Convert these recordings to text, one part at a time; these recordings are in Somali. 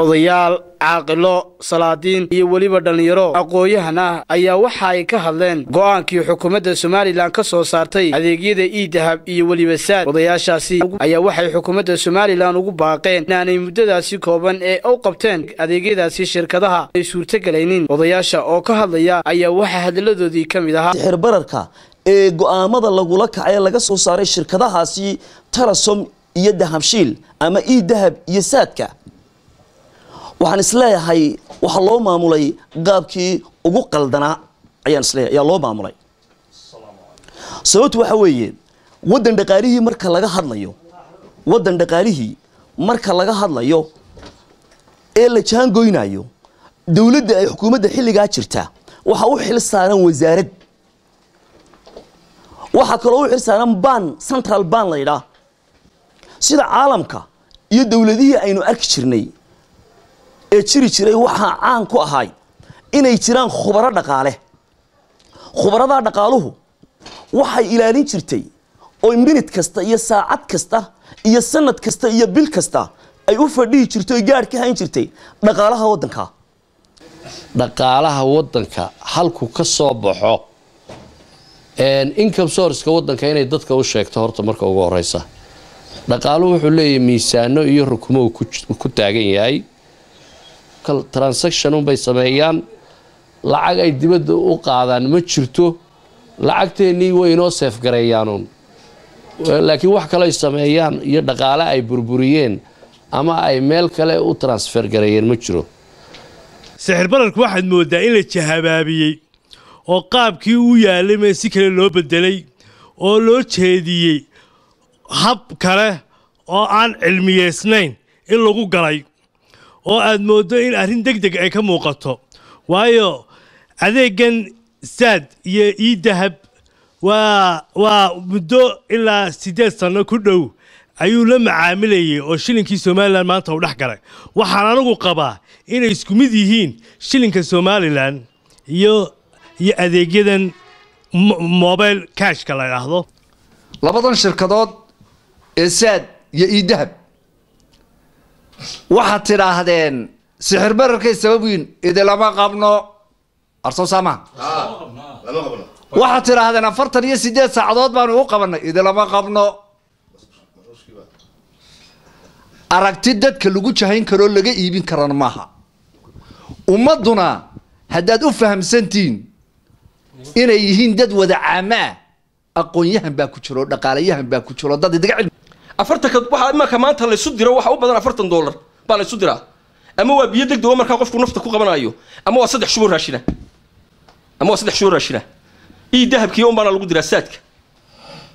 odayaal caaqilo salaadiin iyo weliba dhallinyaro aqooyahan ah ayaa waxa ay ka hadleen go'aankii xukuumadda somalilan ka soo saartay adeegyada iidahab iyo weliba saad odayaashaasi ayaa waxay xukuumadda somalilan ugu baaqeen inaanay muddadaasi kooban ee u qabteen adeegyadaasi shirkadaha ay suurtogelaynin odayaasha oo ka hadlaya ayaa waxa hadalladoodii ka mid ahaa sixirbararka ee go'aamada lagula kacay laga soo saaray shirkadahaasi tarasom iyo dahabshiil ama dahab iyo saadka waxaan isleeyahay waxaa loo maamulay qaabkii ugu qaldanaa ayaan isleeyahay ayaa loo maamulay sababtu waxa weeye waddan dhaqaalihii marka laga hadlayo waddan dhaqaalihii marka laga hadlayo ee la jaangoynayo dowladda ay xukuumadda xilligaa jirta waxaa u xil saaran wasaarad waxaa kaloo u xil saaran ban central ban la ydhaa sida caalamka iyo dowladihii aynu arki jirnay ee jiri jiray waxaa caan ku ahay inay jiraan khubaro dhaqaale khubaradaa dhaqaaluhu waxay ilaalin jirtay oy minid kasta iyo saacad kasta iyo sanad kasta iyo bil kasta ay u fadhihi jirtay oy gaadh ka hayn jirtay dhaqaalaha waddanka dhaqaalaha waddanka halku ka soo baxo income sourceka waddanka inay dadka u sheegto horta marka ugu horeysa dhaqaaluhu wuxuu leeyahay miisaano iyo rukumo ku taagan yahay transaction unbay sameeyaan lacag ay dibadda u qaadaan ma jirto lacagteennii way inoo seefgareeyaanuun laakiin wax kale sameeyaan iyo dhaqaale ay burburiyeen ama ay meel kale u transfer gareeyeen ma jiro sixir waxaad mooddaa in la jahabaabiyey oo qaabkii uu yaallay mee si kale loo beddelay oo loo jeediyey hab kale oo aan cilmiyeysnayn in lagu galay oo aad mooddo in arrin deg deg ay ka muuqato waayo adeegan saad iyo iidahab waa waa muddo ilaa siddeed sanno ku dhow ayuu la macaamilayay oo shilinkii somalilan maanta u dhex galay waxaan anagu qabaa inay isku mid yihiin shilinka somalilan iyo iyo adeegyadan mobile cashka la idhaahdo labadan shirkadood ee saad iyo dahab waxaad tidhaahdeen sixir sabab sababiin idilama qabno arsoo saama ah, waxaad tidhaahdeen afartan iyo siddeed saacadood baanu u qabanay idilama qabno aragti dadka lagu jahayn karoo laga iibin karan maaha ummadduna haddaad u fahamsantiin inay yihiin dad wada caama aqoonyahan baa ku jiro dhaqaalayahan baa ku jiro dad idiga cilmi afartanka waa imaanka maanta laysu diro waxa u badan afartan dollar baa laysu diraa ama waa biyo degdego markaa qofku nafta ku qabanayo ama waa saddex shuboo raashina ama waa saddex shuboo raashina ii dahabkii un lagu diraa saadka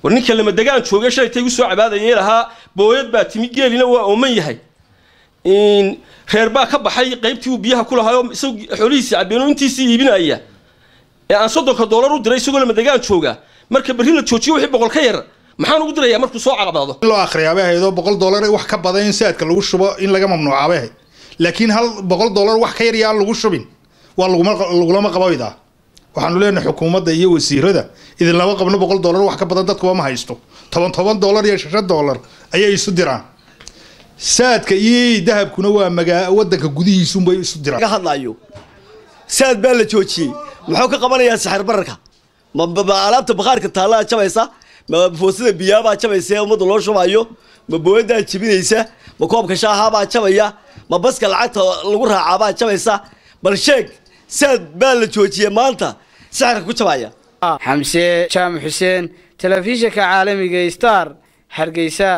war ninka lama degaan joogay shalay taygu cabaadayay lahaa booyad baa timi geelina waa ooman yahay reer baa ka baxay qaybtii uu biyaha ku lahaa isagu xoolihiisii cabeeno intiisii iibinaya ee aan soddonka dollar u diray isagoo lama degaan jooga marka berri la joojiyo wixii boqol ka yar maxaan ugu diraya markuu soo caqabaado in loo akriyaabehaydoo boqol dollar wax ka badan in saadka lagu shubo in laga mamnuucaabehay laakiin hal boqol dollar wax ka yaryaa lagu shubin waa lagulama qabaydaa waxaanu leenahay xukuumadda iyo wasiirada idinlama qabno boqol dollar wax ka badan dadkuba ma haysto toban toban dollar iyo shan dollar ayay isu diraan saadka iyo dahabkuna waa magaa wadanka gudihiisunbay isu diraan hadlaayo saad baa la joojiyey muxuu ka qabanayaa saxir bararka alaabta bakhaarka taallaa jabaysa mafoosida biyaabaa jabayse ummadda loo shubayo ma booyadaa jebinaysa ma koobka shaahaabaa jabaya ma baska lacagta lagu raacaabaa jabaysa bal sheeg saad baa la joojiya maanta sixirka ku jabaya xamse jaamac xuseen telefishinka caalamiga star hargeysa